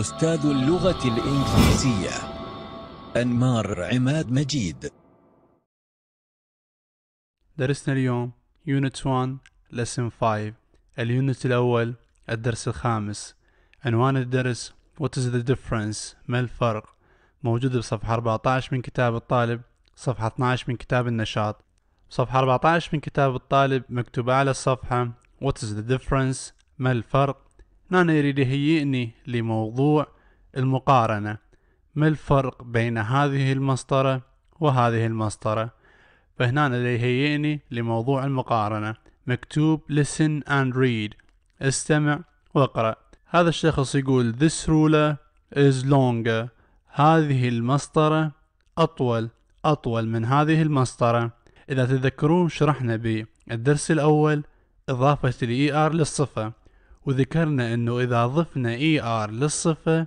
أستاذ اللغة الإنجليزية أنمار عماد مجيد درسنا اليوم Unit 1 Lesson 5 اليونت الأول الدرس الخامس عنوان الدرس What is the difference ما الفرق موجود بصفحة 14 من كتاب الطالب صفحة 12 من كتاب النشاط صفحة 14 من كتاب الطالب مكتوبة على الصفحة What is the difference ما الفرق هنا يريد يهيئني لموضوع المقارنة ما الفرق بين هذه المسطرة وهذه المسطرة فهنا يهيئني لموضوع المقارنة مكتوب listen and read استمع واقرأ هذا الشخص يقول this ruler is longer هذه المسطرة أطول أطول من هذه المسطرة إذا تذكرون شرحنا بالدرس الأول إضافة ال ER للصفة وذكرنا انه اذا ضفنا اي e ار للصفة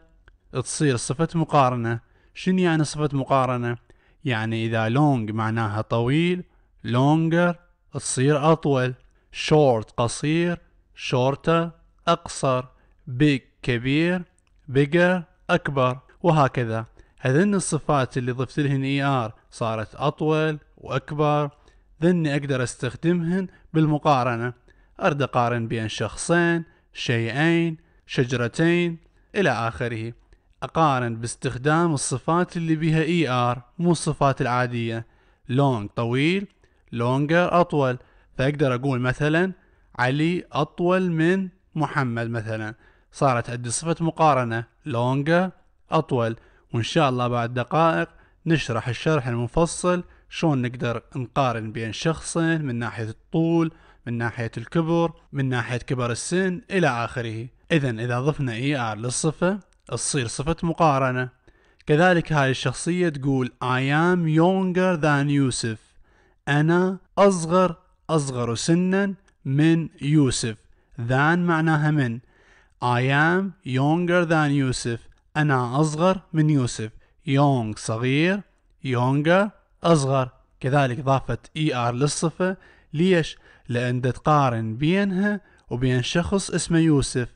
تصير صفة مقارنة شنو يعني صفة مقارنة؟ يعني اذا لونج معناها طويل لونجر تصير اطول شورت قصير شورتر اقصر بيج كبير بيجر اكبر وهكذا هذن الصفات اللي ضفت لهن اي e ار صارت اطول واكبر ذني اقدر استخدمهن بالمقارنة ارد اقارن بين شخصين شيئين شجرتين إلى آخره أقارن باستخدام الصفات اللي بها اي e ار مو الصفات العادية لونج طويل لونجر أطول فأقدر أقول مثلا علي أطول من محمد مثلا صارت عندي صفة مقارنة لونجر أطول وإن شاء الله بعد دقائق نشرح الشرح المفصل شلون نقدر نقارن بين شخصين من ناحية الطول من ناحية الكبر من ناحية كبر السن إلى آخره إذا إذا ضفنا إي e آر للصفة تصير صفة مقارنة كذلك هاي الشخصية تقول I am younger than يوسف أنا أصغر أصغر سنا من يوسف than معناها من I am younger than يوسف أنا أصغر من يوسف young صغير younger أصغر كذلك ضافت ER للصفة ليش؟ لأن تقارن بينها وبين شخص اسمه يوسف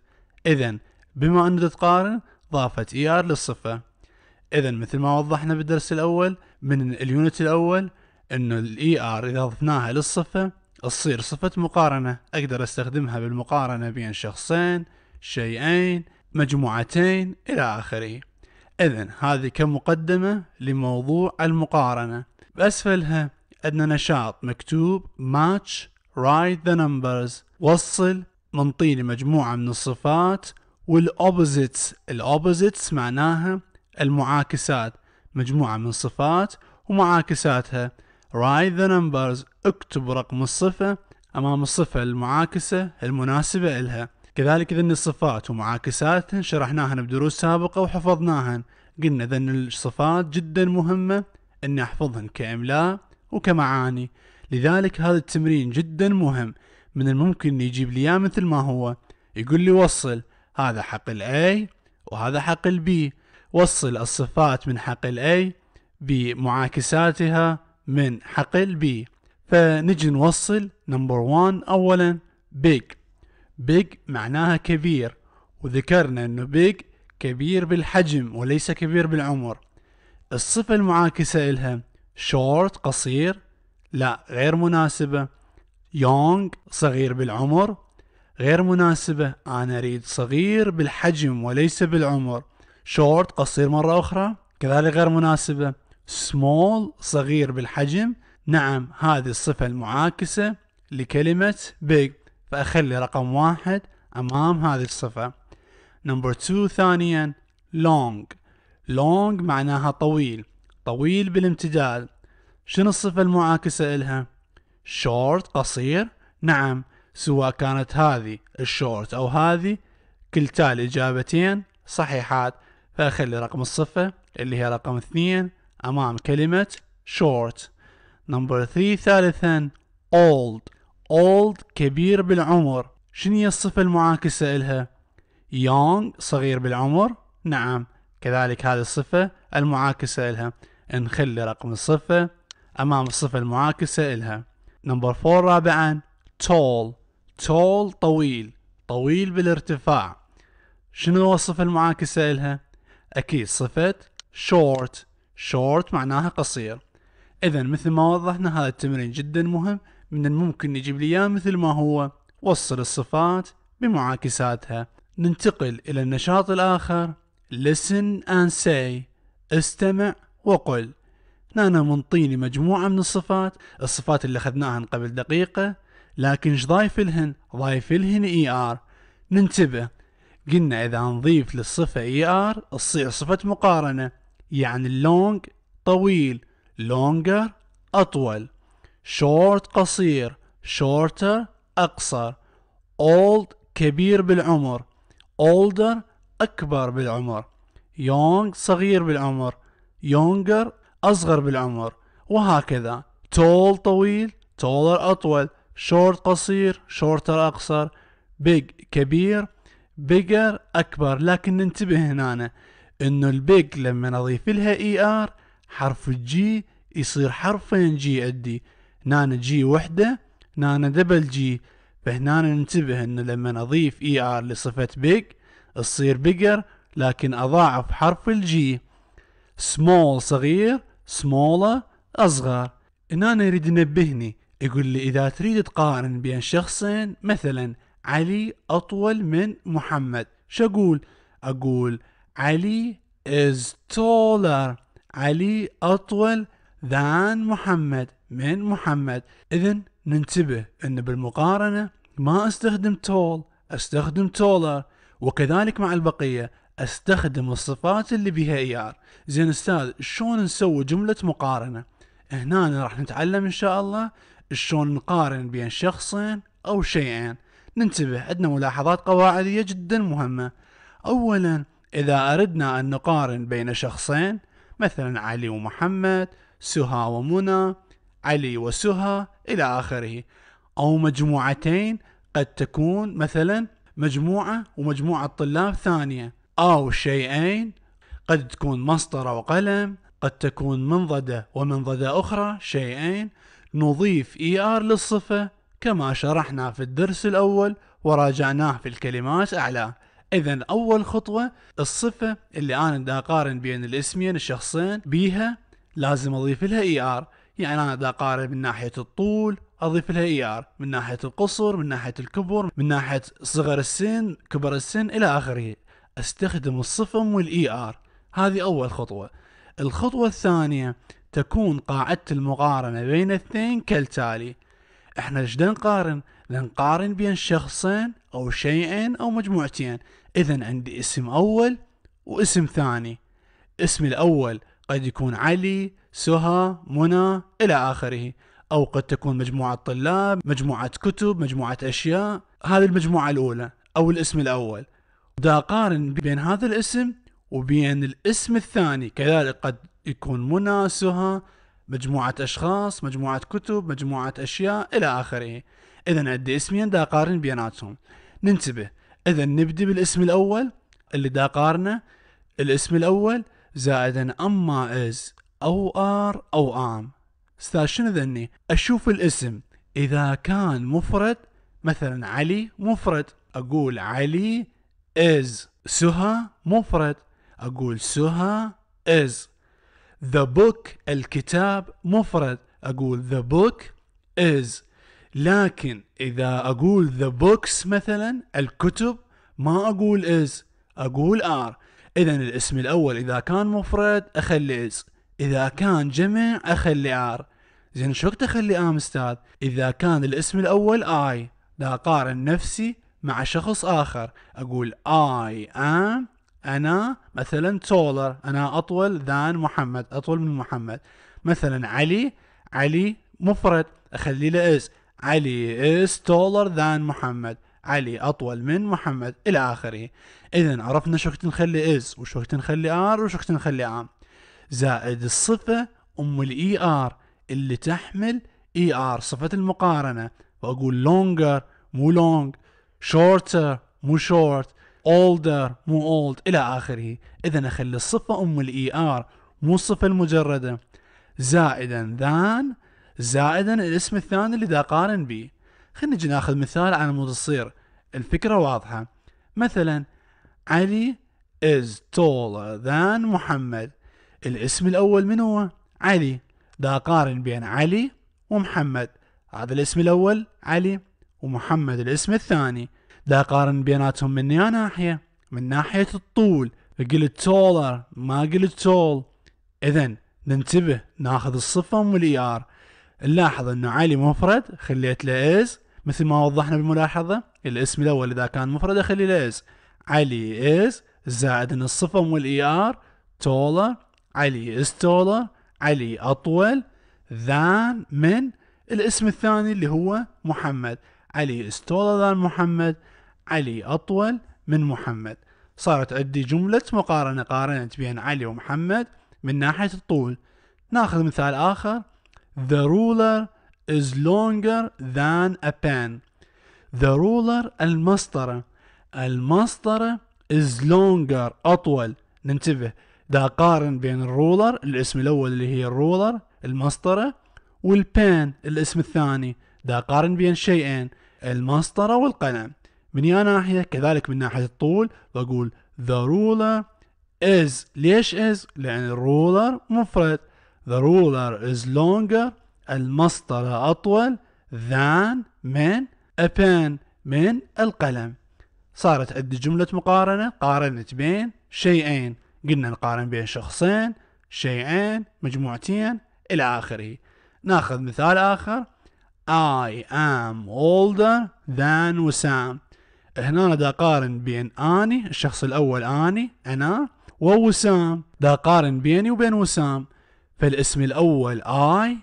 إذا بما أن تقارن ضافت اي ار للصفة إذا مثل ما وضحنا بالدرس الأول من اليونت الأول أنه الاي ار إذا ضفناها للصفة تصير صفة مقارنة أقدر أستخدمها بالمقارنة بين شخصين شيئين مجموعتين إلى آخره إذا هذه كمقدمة لموضوع المقارنة بأسفلها عندنا نشاط مكتوب ماتش write the numbers وصل منطيني مجموعة من الصفات والopposites الopposites معناها المعاكسات مجموعة من الصفات ومعاكساتها write the numbers اكتب رقم الصفة أمام الصفة المعاكسة المناسبة إلها كذلك ذن الصفات ومعاكساتهن شرحناهن بدروس سابقة وحفظناهن قلنا ذن الصفات جدا مهمة أن أحفظهن كإملاء وكمعاني لذلك هذا التمرين جدا مهم من الممكن يجيب لي اياه مثل ما هو يقول لي وصل هذا حق A وهذا حق B وصل الصفات من حق A بمعاكساتها من حق B فنجي نوصل نمبر 1 اولا big big معناها كبير وذكرنا انه big كبير بالحجم وليس كبير بالعمر الصفة المعاكسة إلها short قصير لا غير مناسبة يونغ صغير بالعمر غير مناسبة أنا أريد صغير بالحجم وليس بالعمر شورت قصير مرة أخرى كذلك غير مناسبة سمول صغير بالحجم نعم هذه الصفة المعاكسة لكلمة big فأخلي رقم واحد أمام هذه الصفة نمبر 2 ثانيا long long معناها طويل طويل بالامتداد شنو الصفة المعاكسة إلها؟ شورت قصير؟ نعم سواء كانت هذه الشورت أو هذه كلتا الإجابتين صحيحات فأخلي رقم الصفة اللي هي رقم اثنين أمام كلمة short نمبر ثري ثالثا old old كبير بالعمر شنو هي الصفة المعاكسة إلها young صغير بالعمر نعم كذلك هذه الصفة المعاكسة إلها نخلي رقم الصفة أمام الصفة المعاكسة إلها نمبر فور رابعا tall tall طويل طويل بالارتفاع شنو هو الصفة المعاكسة إلها؟ أكيد صفة short شورت معناها قصير إذا مثل ما وضحنا هذا التمرين جدا مهم من الممكن نجيب لي إياه مثل ما هو وصل الصفات بمعاكساتها ننتقل إلى النشاط الآخر listen and say استمع وقل هنا منطيني مجموعة من الصفات الصفات اللي أخذناهن قبل دقيقة لكن ايش ضايف لهن ضايف لهن اي e ار ننتبه قلنا اذا نضيف للصفة اي e ار تصير صفة مقارنة يعني اللونج طويل لونجر أطول شورت قصير شورتر أقصر اولد كبير بالعمر اولدر أكبر بالعمر يونج صغير بالعمر يونجر أصغر بالعمر وهكذا تول طويل تولر أطول شورت قصير شورتر أقصر بيج كبير بيجر أكبر لكن ننتبه هنا إنه البيج لما نضيف لها اي e ار حرف الجي يصير حرفين جي عندي نانا جي وحدة نانا دبل جي فهنا ننتبه إنه لما نضيف اي e ار لصفة بيج تصير بيجر لكن أضاعف حرف الجي سمول صغير smaller أصغر هنا أنا يريد ينبهني يقول لي إذا تريد تقارن بين شخصين مثلا علي أطول من محمد شو أقول؟ أقول علي is taller علي أطول than محمد من محمد إذا ننتبه أن بالمقارنة ما أستخدم tall أستخدم taller وكذلك مع البقية استخدم الصفات اللي بيها اي ار زين استاذ شلون نسوي جمله مقارنه هنا راح نتعلم ان شاء الله شلون نقارن بين شخصين او شيئين ننتبه عندنا ملاحظات قواعديه جدا مهمه اولا اذا اردنا ان نقارن بين شخصين مثلا علي ومحمد سهى ومنى علي وسهى الى اخره او مجموعتين قد تكون مثلا مجموعه ومجموعه طلاب ثانيه أو شيئين قد تكون مسطرة وقلم قد تكون منضدة ومنضدة أخرى شيئين نضيف اي e ار للصفة كما شرحنا في الدرس الأول وراجعناه في الكلمات أعلى إذا أول خطوة الصفة اللي أنا دا أقارن بين الاسمين الشخصين بيها لازم أضيف لها اي e ار يعني أنا دا أقارن من ناحية الطول أضيف لها اي e ار من ناحية القصر من ناحية الكبر من ناحية صغر السن كبر السن إلى آخره استخدم الصفم والاي ار e هذه اول خطوه الخطوه الثانيه تكون قاعده المقارنه بين الاثنين كالتالي احنا ايش نقارن نقارن بين شخصين او شيئين او مجموعتين اذا عندي اسم اول واسم ثاني اسم الاول قد يكون علي سهى منى الى اخره او قد تكون مجموعه طلاب مجموعه كتب مجموعه اشياء هذه المجموعه الاولى او الاسم الاول دا أقارن بين هذا الاسم وبين الاسم الثاني كذلك قد يكون مناسها مجموعة أشخاص مجموعة كتب مجموعة أشياء إلى آخره إذا عندي اسمين دا أقارن بيناتهم ننتبه إذا نبدي بالاسم الأول اللي دا أقارنه الاسم الأول زائدا أما إز أو آر أو آم استاذ شنو ذني أشوف الاسم إذا كان مفرد مثلا علي مفرد أقول علي is سها مفرد أقول سها is the book الكتاب مفرد أقول the book is لكن إذا أقول the books مثلا الكتب ما أقول is أقول are إذا الاسم الأول إذا كان مفرد أخلي is إذا كان جمع أخلي are زين شو وقت أخلي am أستاذ إذا كان الاسم الأول I لا قارن نفسي مع شخص آخر أقول I am أنا مثلا taller أنا أطول than محمد أطول من محمد مثلا علي علي مفرد أخلي له is علي is taller than محمد علي أطول من محمد إلى آخره إذا عرفنا شو نخلي is وشو نخلي are وشو نخلي am زائد الصفة أم اي آر e اللي تحمل إي e آر صفة المقارنة وأقول longer مو long shorter مو short older مو old إلى آخره إذا أخلي الصفة أم الإي آر e مو الصفة المجردة زائدا than زائدا الاسم الثاني اللي دا قارن به خلينا نجي ناخذ مثال على مود تصير الفكرة واضحة مثلا علي is taller than محمد الاسم الأول من هو؟ علي دا قارن بين علي ومحمد هذا الاسم الأول علي ومحمد الاسم الثاني دا قارن بيناتهم من يا ناحية من ناحية الطول قلت تولر ما قلت تول اذا ننتبه ناخذ الصفة والايار نلاحظ انه علي مفرد خليت له از مثل ما وضحنا بالملاحظة الاسم الاول اذا كان مفرد اخلي له از علي از زائد ان الصفة والإيار تولر علي از تولر علي اطول ذان من الاسم الثاني اللي هو محمد علي استولى محمد علي أطول من محمد صارت عندي جملة مقارنة قارنت بين علي ومحمد من ناحية الطول ناخذ مثال آخر The ruler is longer than a pen The ruler المسطرة المسطرة is longer أطول ننتبه دا قارن بين الرولر الاسم الأول اللي هي الرولر المسطرة والبان الاسم الثاني دا قارن بين شيئين المسطرة والقلم من يا ناحية كذلك من ناحية الطول بقول the ruler is ليش is لأن الرولر مفرد the ruler is longer المسطرة أطول than من a pen من القلم صارت عندي جملة مقارنة قارنت بين شيئين قلنا نقارن بين شخصين شيئين مجموعتين إلى آخره ناخذ مثال آخر I am older than وسام هنا دا قارن بين اني الشخص الاول اني انا ووسام دا قارن بيني وبين وسام فالاسم الاول I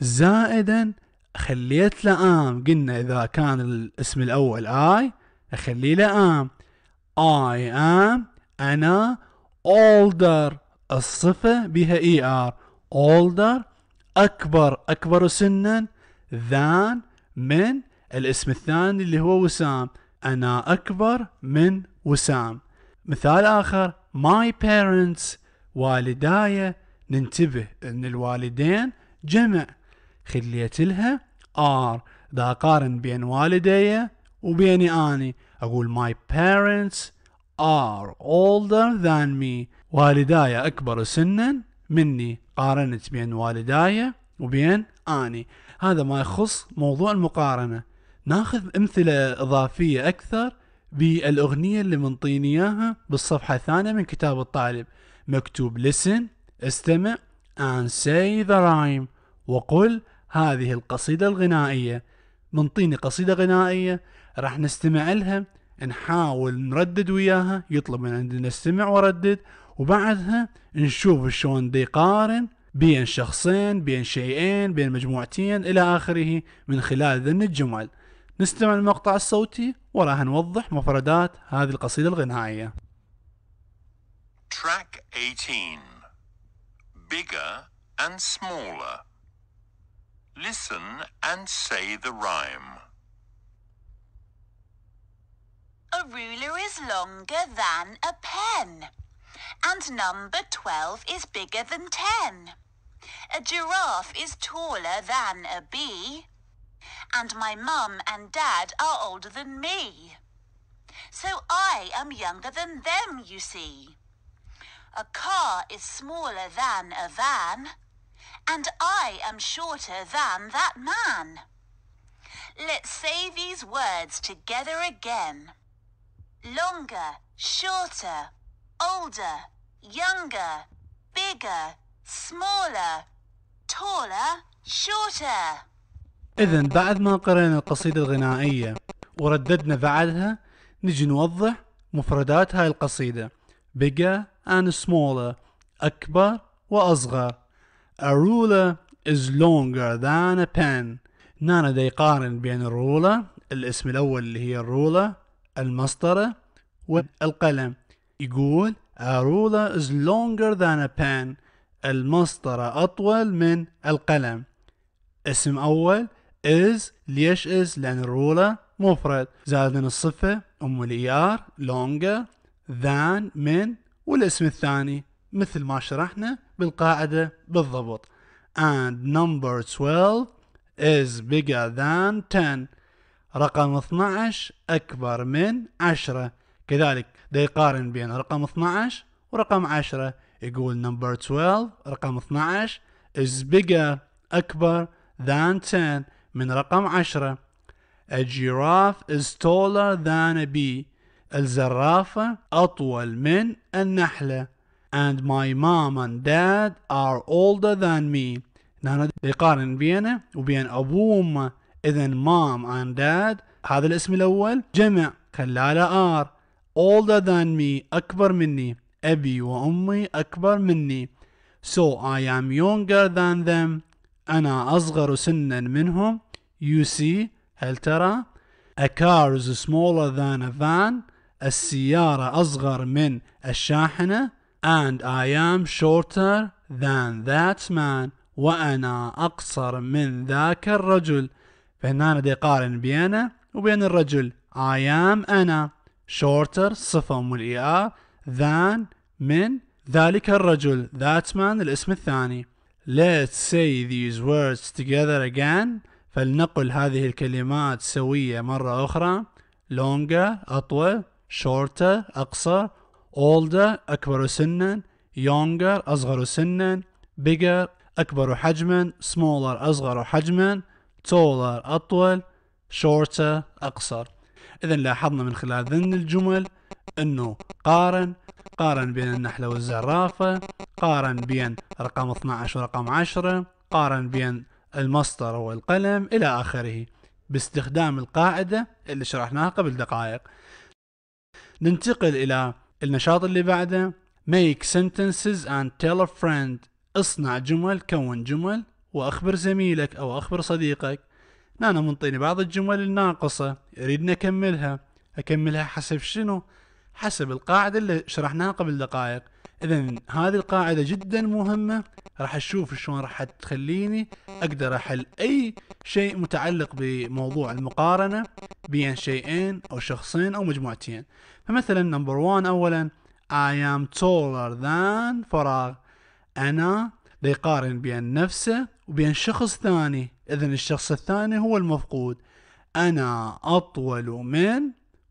زائدا خليت لآم ام قلنا اذا كان الاسم الاول I اخلي لآم ام I am انا older الصفة بها ER older أكبر أكبر سنا ذان من الاسم الثاني اللي هو وسام أنا أكبر من وسام مثال آخر my parents والداي ننتبه أن الوالدين جمع خليت لها are إذا أقارن بين والدي وبيني أني أقول my parents are older than me والداي أكبر سنا مني قارنت بين والداي وبين أني هذا ما يخص موضوع المقارنه ناخذ امثله اضافيه اكثر بالاغنيه اللي منطيني اياها بالصفحه الثانيه من كتاب الطالب مكتوب listen استمع and say the rhyme وقل هذه القصيده الغنائيه منطيني قصيده غنائيه راح نستمع لها نحاول نردد وياها يطلب من عندنا استمع وردد وبعدها نشوف شلون يقارن بين شخصين بين شيئين بين مجموعتين إلى آخره من خلال ذن الجمل نستمع المقطع الصوتي وراها نوضح مفردات هذه القصيدة الغنائية Track 18 Bigger and smaller Listen and say the rhyme A ruler is longer than a pen and number 12 is bigger than 10. A giraffe is taller than a bee, and my mum and dad are older than me. So I am younger than them, you see. A car is smaller than a van, and I am shorter than that man. Let's say these words together again. Longer, shorter, older, younger, bigger, smaller, taller, shorter. إذا بعد ما قرأنا القصيدة الغنائية ورددنا بعدها نجي نوضح مفردات هاي القصيدة bigger and smaller أكبر وأصغر A ruler is longer than a pen هنا دا يقارن بين الرولة الاسم الأول اللي هي الرولة المسطرة والقلم يقول A ruler is longer than a pen المسطرة أطول من القلم اسم أول is ليش is لأن الرولة مفرد زائد من الصفة أم الإيار longer than من والاسم الثاني مثل ما شرحنا بالقاعدة بالضبط and number 12 is bigger than 10 رقم 12 أكبر من 10 كذلك ده يقارن بين رقم 12 ورقم 10 يقول نمبر 12 رقم 12 is bigger أكبر than 10 من رقم 10 A giraffe is taller than a bee الزرافة أطول من النحلة and my mom and dad are older than me نحن يقارن بينه وبين أبوه وأمه إذن mom and dad هذا الاسم الأول جمع خلاله آر older than me أكبر مني أبي وأمي أكبر مني so I am younger than them أنا أصغر سنا منهم you see هل ترى a car is smaller than a van السيارة أصغر من الشاحنة and I am shorter than that man وأنا أقصر من ذاك الرجل فهنا دي قارن بينه وبين الرجل I am أنا shorter صفة مليئة than من ذلك الرجل that man الاسم الثاني let's say these words together again فلنقل هذه الكلمات سوية مرة أخرى longer أطول shorter أقصر older أكبر سنا younger أصغر سنا bigger أكبر حجما smaller أصغر حجما taller أطول shorter أقصر إذا لاحظنا من خلال ذن الجمل أنه قارن قارن بين النحلة والزرافة قارن بين رقم 12 ورقم 10 قارن بين المسطر والقلم إلى آخره باستخدام القاعدة اللي شرحناها قبل دقائق ننتقل إلى النشاط اللي بعده make sentences and tell a friend اصنع جمل كون جمل وأخبر زميلك أو أخبر صديقك نانا منطيني بعض الجمل الناقصة يريدنا أكملها أكملها حسب شنو؟ حسب القاعدة اللي شرحناها قبل دقائق إذا هذه القاعدة جدا مهمة راح أشوف شلون راح تخليني أقدر أحل أي شيء متعلق بموضوع المقارنة بين شيئين أو شخصين أو مجموعتين فمثلا نمبر وان أولا I am taller than فراغ أنا ليقارن بين نفسه وبين شخص ثاني اذا الشخص الثاني هو المفقود انا اطول من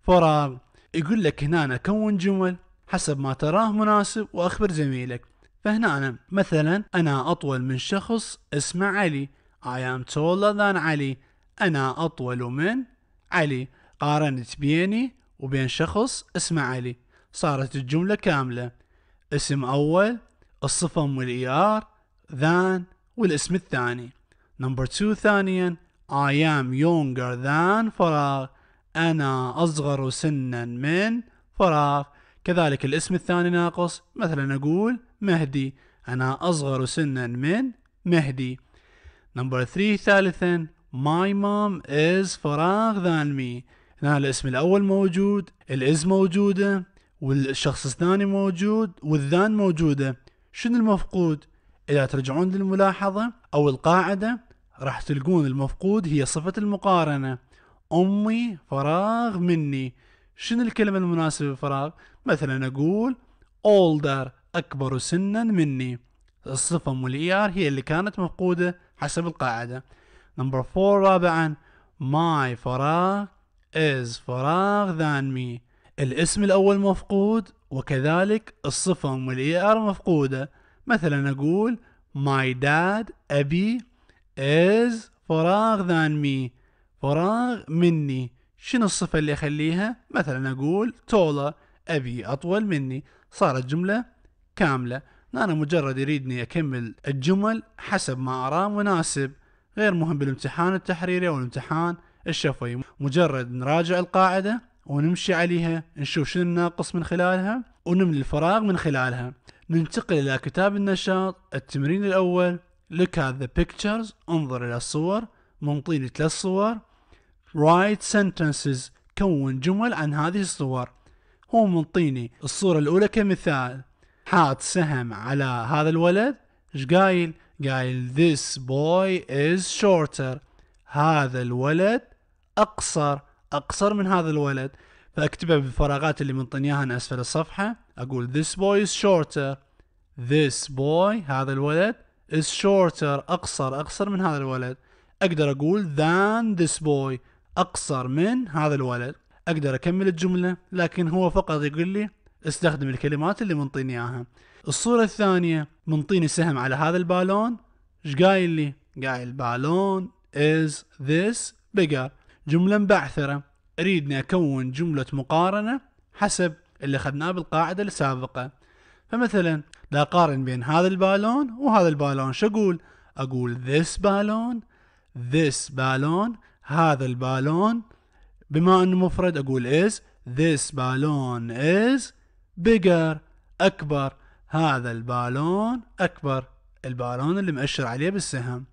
فراغ يقول لك هنا أنا كون جمل حسب ما تراه مناسب واخبر زميلك فهنا أنا مثلا انا اطول من شخص اسمه علي I am taller than علي انا اطول من علي قارنت بيني وبين شخص اسمه علي صارت الجملة كاملة اسم أول الصفة مليار ذان والاسم الثاني نمبر 2 ثانيا I am younger than فراغ أنا أصغر سنا من فراغ كذلك الاسم الثاني ناقص مثلا أقول مهدي أنا أصغر سنا من مهدي نمبر 3 ثالثا My mom is فراغ than me هنا الاسم الأول موجود الإز موجودة والشخص الثاني موجود والذان موجودة شنو المفقود؟ إذا ترجعون للملاحظة أو القاعدة راح تلقون المفقود هي صفة المقارنة أمي فراغ مني شنو الكلمة المناسبة فراغ مثلا أقول older أكبر سنا مني الصفة مال هي اللي كانت مفقودة حسب القاعدة نمبر فور رابعا my فراغ is فراغ than me الاسم الأول مفقود وكذلك الصفة مال مفقودة مثلا أقول my dad أبي is فراغ than me فراغ مني شنو الصفة اللي أخليها مثلا أقول taller أبي أطول مني صارت جملة كاملة أنا مجرد يريدني أكمل الجمل حسب ما أراه مناسب غير مهم بالامتحان التحريري أو الامتحان الشفوي مجرد نراجع القاعدة ونمشي عليها نشوف شنو الناقص من خلالها ونملي الفراغ من خلالها ننتقل إلى كتاب النشاط التمرين الأول look at the pictures انظر إلى الصور منطيني ثلاث صور write sentences كون جمل عن هذه الصور هو منطيني الصورة الأولى كمثال حاط سهم على هذا الولد ايش قايل؟ قايل this boy is shorter هذا الولد أقصر أقصر من هذا الولد فأكتبه بالفراغات اللي منطيني إياها أسفل الصفحة أقول this boy is shorter this boy هذا الولد is shorter أقصر أقصر من هذا الولد أقدر أقول than this boy أقصر من هذا الولد أقدر أكمل الجملة لكن هو فقط يقول لي استخدم الكلمات اللي منطيني اياها الصورة الثانية منطيني سهم على هذا البالون ايش قايل لي قايل بالون is this bigger جملة مبعثرة اريدني اكون جملة مقارنة حسب اللي اخذناه بالقاعدة السابقة فمثلا لا قارن بين هذا البالون وهذا البالون شو اقول اقول this بالون this بالون هذا البالون بما انه مفرد اقول is this بالون is bigger اكبر هذا البالون اكبر البالون اللي مؤشر عليه بالسهم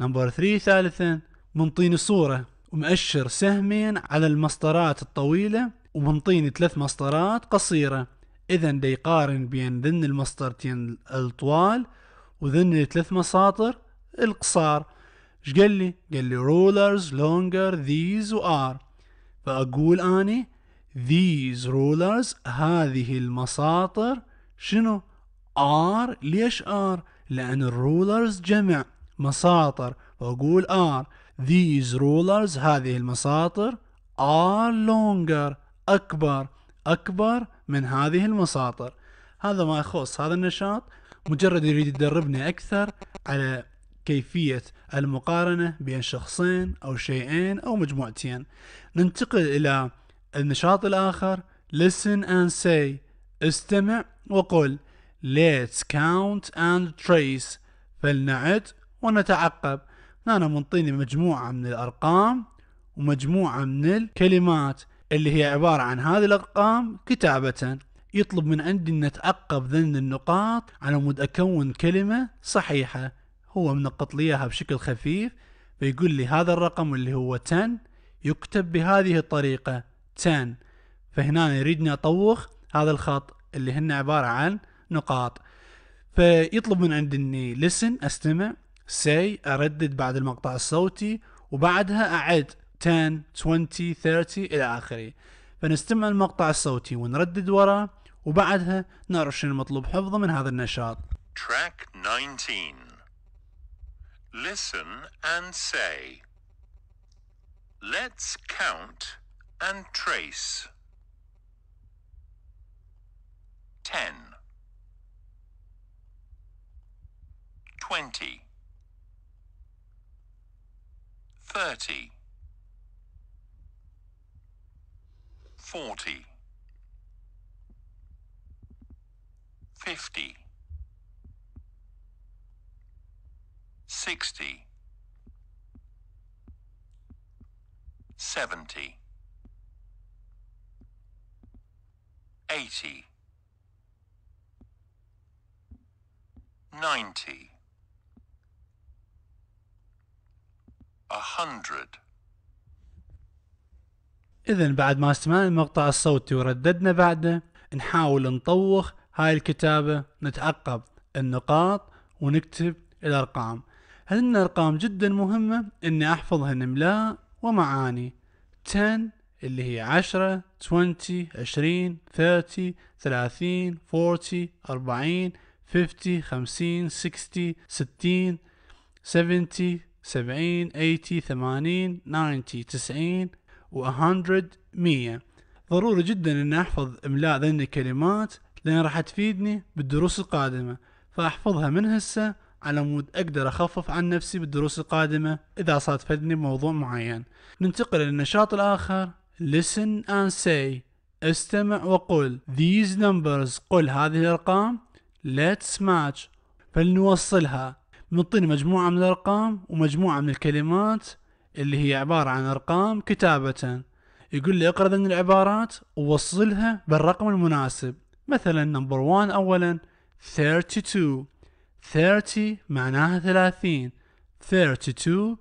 نمبر 3 ثالثا منطيني صورة ومؤشر سهمين على المسطرات الطويلة ومنطيني ثلاث مسطرات قصيرة إذا دي يقارن بين ذن المسطرتين الطوال وذن الثلاث مساطر القصار ايش قال لي؟ قال لي longer these و are فأقول أني these rulers هذه المساطر شنو are ليش are؟ لأن الرولرز جمع مساطر فأقول are these rulers هذه المساطر are longer أكبر أكبر من هذه المساطر هذا ما يخص هذا النشاط مجرد يريد يدربني أكثر على كيفية المقارنة بين شخصين أو شيئين أو مجموعتين ننتقل إلى النشاط الآخر listen and say استمع وقل let's count and trace فلنعد ونتعقب هنا منطيني مجموعة من الأرقام ومجموعة من الكلمات اللي هي عبارة عن هذه الأرقام كتابة يطلب من عندي أن أتعقب ذن النقاط على مود أكون كلمة صحيحة هو منقط لي إياها بشكل خفيف فيقول لي هذا الرقم اللي هو 10 يكتب بهذه الطريقة 10 فهنا يريدني أطوخ هذا الخط اللي هن عبارة عن نقاط فيطلب من عندي اني listen استمع say اردد بعد المقطع الصوتي وبعدها اعد 20 30 الى اخره فنستمع المقطع الصوتي ونردد وراه وبعدها نعرف شنو المطلوب حفظه من هذا النشاط Track 19 Listen and say Let's count and trace 10 20 30 40 50 60 70 80 90 100 إذا بعد ما استمعنا المقطع الصوتي ورددنا بعده نحاول نطوخ هاي الكتابة نتعقب النقاط ونكتب الأرقام هن الأرقام جدا مهمة إني أحفظها إملاء ومعاني 10 اللي هي 10 20 20 30 30 40 40 50 50 60 60 70 70 80 80 90 و100 100 ضروري جدا ان احفظ املاء ذني الكلمات لان راح تفيدني بالدروس القادمة فاحفظها من هسه على مود اقدر اخفف عن نفسي بالدروس القادمة اذا صادفتني بموضوع معين ننتقل للنشاط الاخر listen and say استمع وقل these numbers قل هذه الارقام let's match فلنوصلها بنعطينا مجموعة من الارقام ومجموعة من الكلمات اللي هي عبارة عن أرقام كتابة يقول لي اقرأ ذن العبارات ووصلها بالرقم المناسب مثلا نمبر 1 أولا 32 30 معناها 30 32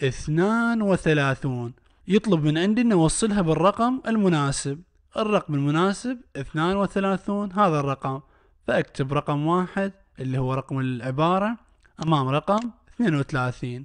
32 يطلب من عندي أن أوصلها بالرقم المناسب الرقم المناسب 32 هذا الرقم فأكتب رقم واحد اللي هو رقم العبارة أمام رقم 32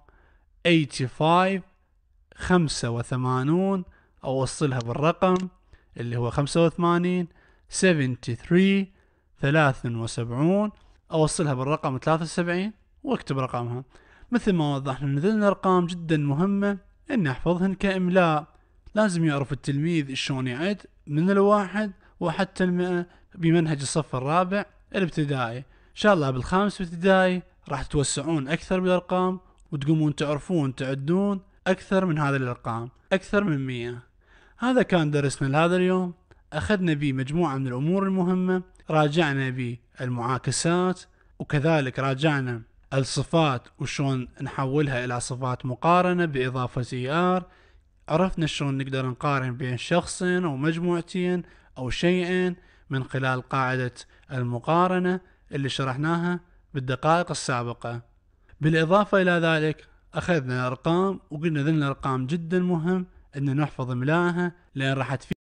85 85 اوصلها بالرقم اللي هو 85 73 73 اوصلها بالرقم 73 واكتب رقمها مثل ما وضحنا ان ذن الارقام جدا مهمة ان احفظهن كاملاء لازم يعرف التلميذ شلون يعد من الواحد وحتى المئة بمنهج الصف الرابع الابتدائي ان شاء الله بالخامس ابتدائي راح تتوسعون اكثر بالارقام وتقومون تعرفون تعدون أكثر من هذه الأرقام أكثر من مية هذا كان درسنا لهذا اليوم أخذنا به مجموعة من الأمور المهمة راجعنا به المعاكسات وكذلك راجعنا الصفات وشون نحولها إلى صفات مقارنة بإضافة ER عرفنا شلون نقدر نقارن بين شخصين أو مجموعتين أو شيئين من خلال قاعدة المقارنة اللي شرحناها بالدقائق السابقة بالإضافة إلى ذلك أخذنا أرقام وقلنا ذن الأرقام جدا مهم أن نحفظ ملاها لأن راح تفيد